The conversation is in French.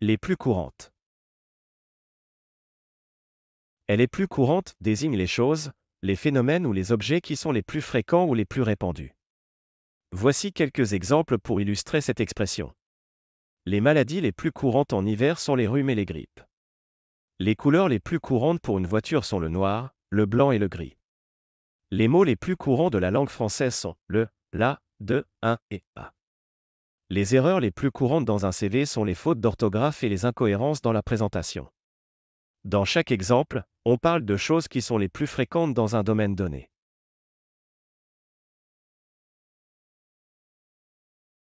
Les plus courantes. Elle est plus courante désigne les choses, les phénomènes ou les objets qui sont les plus fréquents ou les plus répandus. Voici quelques exemples pour illustrer cette expression. Les maladies les plus courantes en hiver sont les rhumes et les grippes. Les couleurs les plus courantes pour une voiture sont le noir, le blanc et le gris. Les mots les plus courants de la langue française sont le, la, de, un et a. Les erreurs les plus courantes dans un CV sont les fautes d'orthographe et les incohérences dans la présentation. Dans chaque exemple, on parle de choses qui sont les plus fréquentes dans un domaine donné.